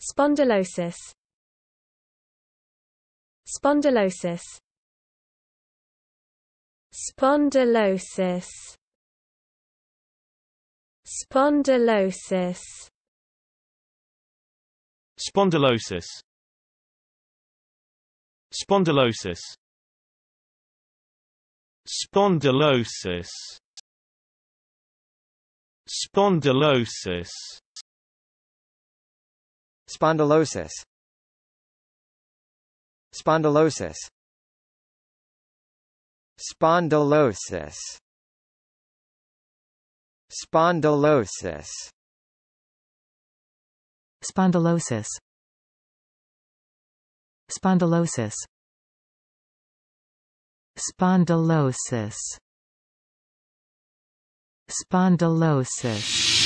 Spondylosis Spondylosis Spondylosis Spondylosis Spondylosis Spondylosis Spondylosis Spondylosis Spondylosis Spondylosis Spondylosis Spondylosis Spondylosis Spondylosis Spondylosis Spondylosis